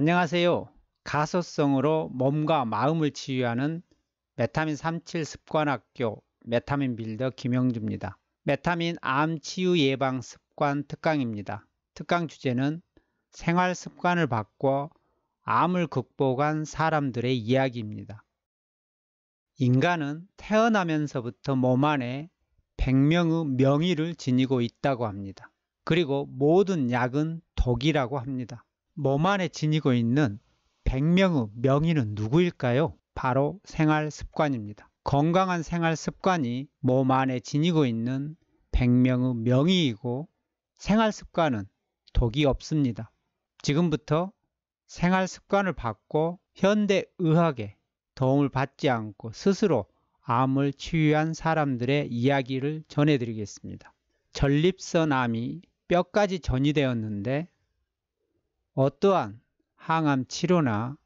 안녕하세요. 가소성으로 몸과 마음을 치유하는 메타민 37 습관학교 메타민 빌더 김영주입니다. 메타민 암 치유 예방 습관 특강입니다. 특강 주제는 생활 습관을 바꿔 암을 극복한 사람들의 이야기입니다. 인간은 태어나면서부터 몸 안에 100명의 명의를 지니고 있다고 합니다. 그리고 모든 약은 독이라고 합니다. 몸 안에 지니고 있는 1 0 0명의 명의는 누구일까요? 바로 생활 습관입니다. 건강한 생활 습관이 몸 안에 지니고 있는 1 0 0명의 명의이고 생활 습관은 독이 없습니다. 지금부터 생활 습관을 바꿔 현대 의학에 도움을 받지 않고 스스로 암을 치유한 사람들의 이야기를 전해드리겠습니다. 전립선암이 뼈까지 전이되었는데 어떠한 항암 치료나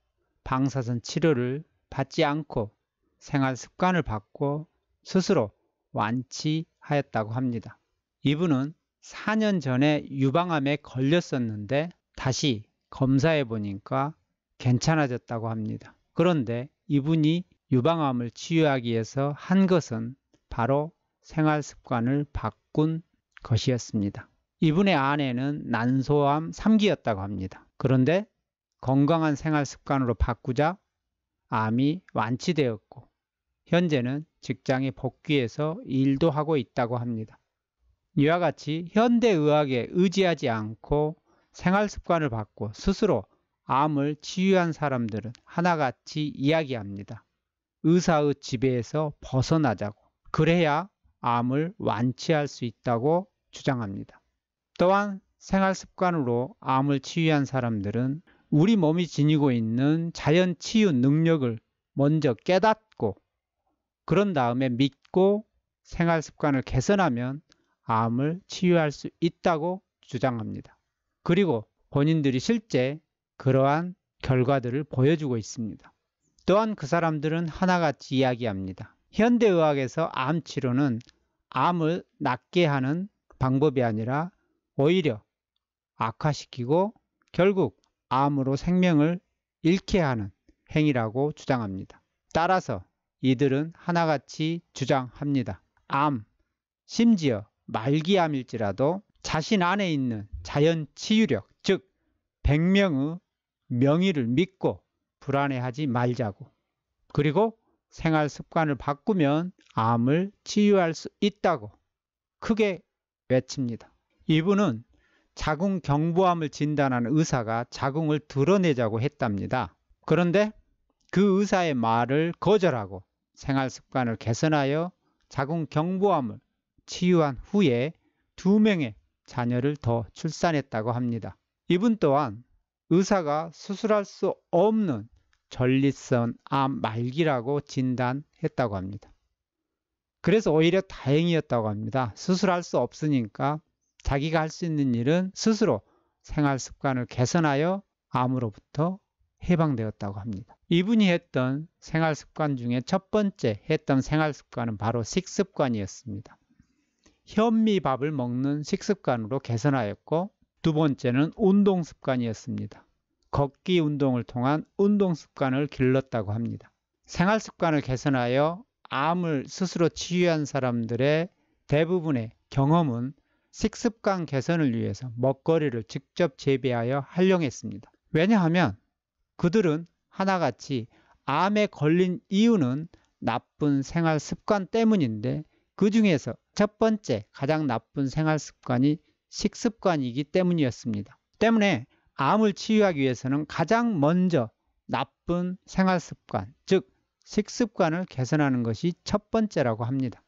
방사선 치료를 받지 않고 생활 습관을 바꿔 스스로 완치하였다고 합니다. 이분은 4년 전에 유방암에 걸렸었는데 다시 검사해 보니까 괜찮아졌다고 합니다. 그런데 이분이 유방암을 치유하기 위해서 한 것은 바로 생활 습관을 바꾼 것이었습니다. 이분의 아내는 난소암 3기였다고 합니다. 그런데 건강한 생활 습관으로 바꾸자 암이 완치되었고 현재는 직장에 복귀해서 일도 하고 있다고 합니다. 이와 같이 현대의학에 의지하지 않고 생활 습관을 바꿔 스스로 암을 치유한 사람들은 하나같이 이야기합니다. 의사의 지배에서 벗어나자고. 그래야 암을 완치할 수 있다고 주장합니다. 또한 생활 습관으로 암을 치유한 사람들은 우리 몸이 지니고 있는 자연 치유 능력을 먼저 깨닫고 그런 다음에 믿고 생활 습관을 개선하면 암을 치유할 수 있다고 주장합니다. 그리고 본인들이 실제 그러한 결과들을 보여주고 있습니다. 또한 그 사람들은 하나같이 이야기합니다. 현대의학에서 암 치료는 암을 낫게 하는 방법이 아니라 오히려 악화시키고 결국 암으로 생명을 잃게 하는 행위라고 주장합니다. 따라서 이들은 하나같이 주장합니다. 암, 심지어 말기암일지라도 자신 안에 있는 자연 치유력, 즉 백명의 명의를 믿고 불안해하지 말자고. 그리고 생활 습관을 바꾸면 암을 치유할 수 있다고 크게 외칩니다. 이분은 자궁 경부암을 진단하는 의사가 자궁을 드러내자고 했답니다. 그런데 그 의사의 말을 거절하고 생활 습관을 개선하여 자궁 경부암을 치유한 후에 두 명의 자녀를 더 출산했다고 합니다. 이분 또한 의사가 수술할 수 없는 전립선 암 말기라고 진단했다고 합니다. 그래서 오히려 다행이었다고 합니다. 수술할 수 없으니까 자기가 할 수 있는 일은 스스로 생활 습관을 개선하여 암으로부터 해방되었다고 합니다. 이분이 했던 생활 습관 중에 첫 번째 했던 생활 습관은 바로 식습관이었습니다. 현미밥을 먹는 식습관으로 개선하였고 두 번째는 운동 습관이었습니다. 걷기 운동을 통한 운동 습관을 길렀다고 합니다. 생활 습관을 개선하여 암을 스스로 치유한 사람들의 대부분의 경험은 식습관 개선을 위해서 먹거리를 직접 재배하여 활용했습니다. 왜냐하면 그들은 하나같이 암에 걸린 이유는 나쁜 생활 습관 때문인데 그 중에서 첫 번째 가장 나쁜 생활 습관이 식습관이기 때문이었습니다. 때문에 암을 치유하기 위해서는 가장 먼저 나쁜 생활 습관, 즉 식습관을 개선하는 것이 첫 번째라고 합니다.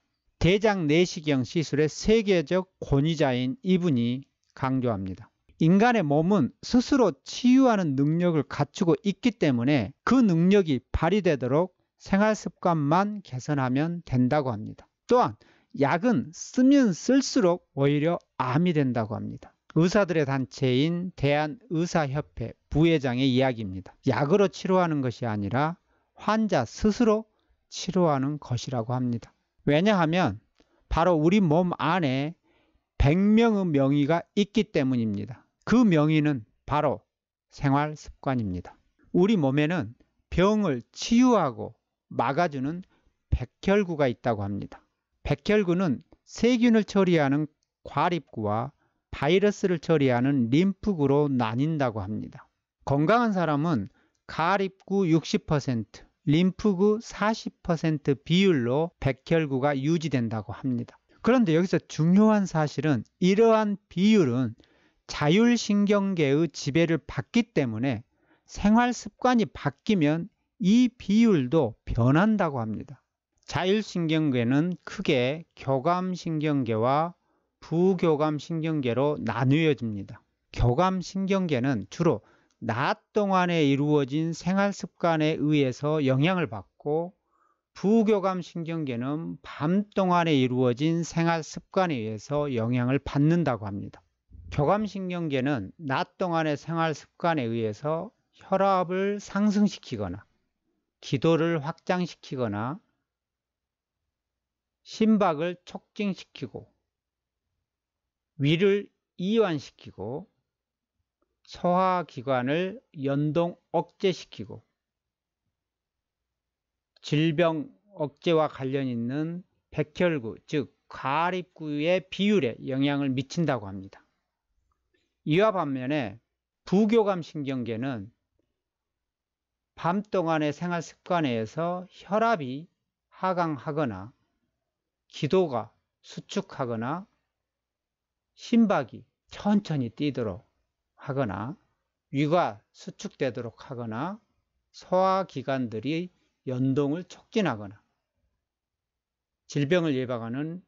대장 내시경 시술의 세계적 권위자인 이분이 강조합니다. 인간의 몸은 스스로 치유하는 능력을 갖추고 있기 때문에 그 능력이 발휘되도록 생활 습관만 개선하면 된다고 합니다. 또한 약은 쓰면 쓸수록 오히려 암이 된다고 합니다. 의사들의 단체인 대한의사협회 부회장의 이야기입니다. 약으로 치료하는 것이 아니라 환자 스스로 치료하는 것이라고 합니다. 왜냐하면 바로 우리 몸 안에 100명의 명의가 있기 때문입니다. 그 명의는 바로 생활 습관입니다. 우리 몸에는 병을 치유하고 막아주는 백혈구가 있다고 합니다. 백혈구는 세균을 처리하는 과립구와 바이러스를 처리하는 림프구로 나뉜다고 합니다. 건강한 사람은 가립구 60%, 림프구 40% 비율로 백혈구가 유지된다고 합니다. 그런데 여기서 중요한 사실은 이러한 비율은 자율신경계의 지배를 받기 때문에 생활 습관이 바뀌면 이 비율도 변한다고 합니다. 자율신경계는 크게 교감신경계와 부교감신경계로 나누어집니다. 교감신경계는 주로 낮 동안에 이루어진 생활 습관에 의해서 영향을 받고 부교감 신경계는 밤 동안에 이루어진 생활 습관에 의해서 영향을 받는다고 합니다. 교감 신경계는 낮 동안의 생활 습관에 의해서 혈압을 상승시키거나 기도를 확장시키거나 심박을 촉진시키고 위를 이완시키고 소화기관을 연동 억제시키고 질병 억제와 관련 있는 백혈구 즉가립구의 비율에 영향을 미친다고 합니다. 이와 반면에 부교감 신경계는 밤 동안의 생활 습관에서 혈압이 하강하거나 기도가 수축하거나 심박이 천천히 뛰도록 하거나 위가 수축되도록 하거나 소화기관들이 연동을 촉진하거나 질병을 예방하는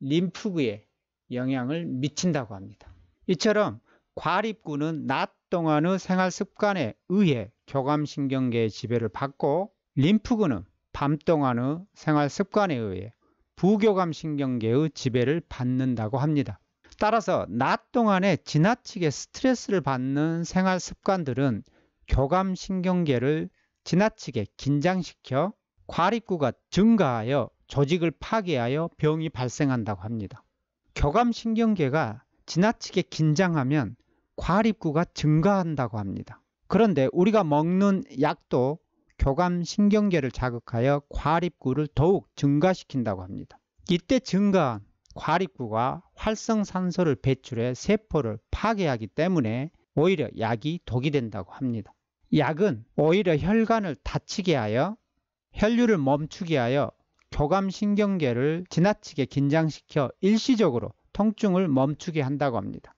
림프구에 영향을 미친다고 합니다. 이처럼 과립구는 낮 동안의 생활 습관에 의해 교감신경계의 지배를 받고 림프구는 밤 동안의 생활 습관에 의해 부교감신경계의 지배를 받는다고 합니다. 따라서 낮 동안에 지나치게 스트레스를 받는 생활 습관들은 교감신경계를 지나치게 긴장시켜 과립구가 증가하여 조직을 파괴하여 병이 발생한다고 합니다. 교감신경계가 지나치게 긴장하면 과립구가 증가한다고 합니다. 그런데 우리가 먹는 약도 교감신경계를 자극하여 과립구를 더욱 증가시킨다고 합니다. 이때 증가한 과립구가 활성산소를 배출해 세포를 파괴하기 때문에 오히려 약이 독이 된다고 합니다. 약은 오히려 혈관을 다치게 하여 혈류를 멈추게 하여 교감신경계를 지나치게 긴장시켜 일시적으로 통증을 멈추게 한다고 합니다.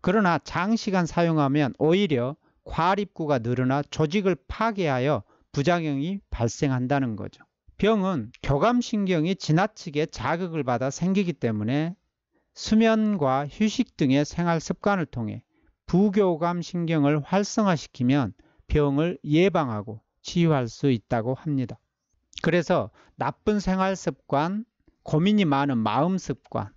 그러나 장시간 사용하면 오히려 과립구가 늘어나 조직을 파괴하여 부작용이 발생한다는 거죠. 병은 교감신경이 지나치게 자극을 받아 생기기 때문에 수면과 휴식 등의 생활 습관을 통해 부교감 신경을 활성화시키면 병을 예방하고 치유할 수 있다고 합니다. 그래서 나쁜 생활 습관, 고민이 많은 마음 습관,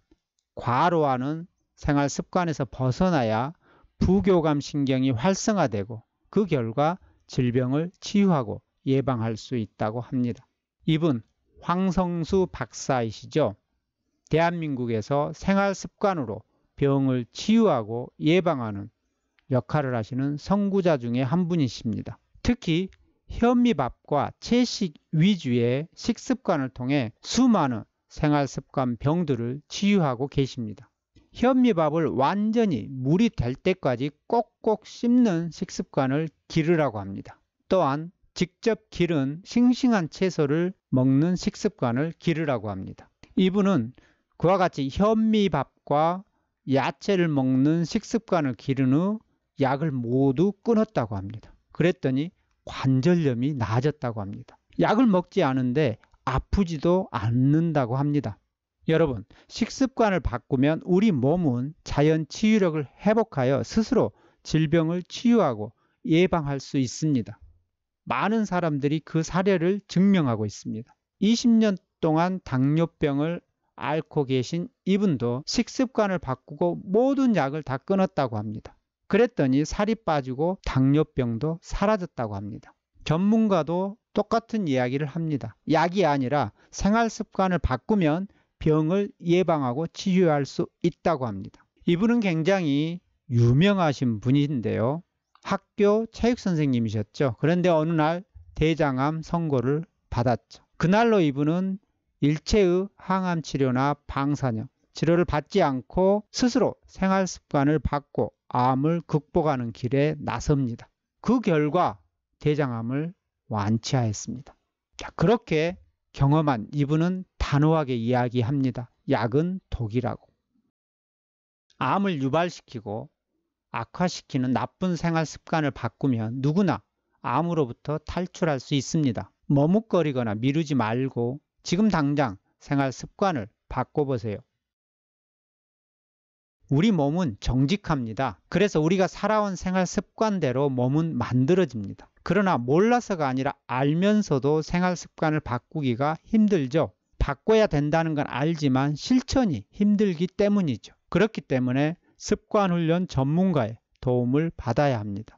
과로하는 생활 습관에서 벗어나야 부교감 신경이 활성화되고 그 결과 질병을 치유하고 예방할 수 있다고 합니다. 이분 황성수 박사이시죠. 대한민국에서 생활습관으로 병을 치유하고 예방하는 역할을 하시는 선구자 중에 한 분이십니다. 특히 현미밥과 채식 위주의 식습관을 통해 수많은 생활습관 병들을 치유하고 계십니다. 현미밥을 완전히 물이 될 때까지 꼭꼭 씹는 식습관을 기르라고 합니다. 또한 직접 기른 싱싱한 채소를 먹는 식습관을 기르라고 합니다. 이분은 그와 같이 현미밥과 야채를 먹는 식습관을 기른 후 약을 모두 끊었다고 합니다. 그랬더니 관절염이 나아졌다고 합니다. 약을 먹지 않은데 아프지도 않는다고 합니다. 여러분, 식습관을 바꾸면 우리 몸은 자연 치유력을 회복하여 스스로 질병을 치유하고 예방할 수 있습니다. 많은 사람들이 그 사례를 증명하고 있습니다. 20년 동안 당뇨병을 앓고 계신 이분도 식습관을 바꾸고 모든 약을 다 끊었다고 합니다. 그랬더니 살이 빠지고 당뇨병도 사라졌다고 합니다. 전문가도 똑같은 이야기를 합니다. 약이 아니라 생활 습관을 바꾸면 병을 예방하고 치유할 수 있다고 합니다. 이분은 굉장히 유명하신 분인데요. 학교 체육 선생님이셨죠. 그런데 어느 날 대장암 선고를 받았죠. 그날로 이분은 일체의 항암 치료나 방사능 치료를 받지 않고 스스로 생활 습관을 바꿔 암을 극복하는 길에 나섭니다. 그 결과 대장암을 완치하였습니다. 자, 그렇게 경험한 이분은 단호하게 이야기합니다. 약은 독이라고. 암을 유발시키고 악화시키는 나쁜 생활 습관을 바꾸면 누구나 암으로부터 탈출할 수 있습니다. 머뭇거리거나 미루지 말고 지금 당장 생활 습관을 바꿔보세요. 우리 몸은 정직합니다. 그래서 우리가 살아온 생활 습관대로 몸은 만들어집니다. 그러나 몰라서가 아니라 알면서도 생활 습관을 바꾸기가 힘들죠. 바꿔야 된다는 건 알지만 실천이 힘들기 때문이죠. 그렇기 때문에 습관훈련 전문가의 도움을 받아야 합니다.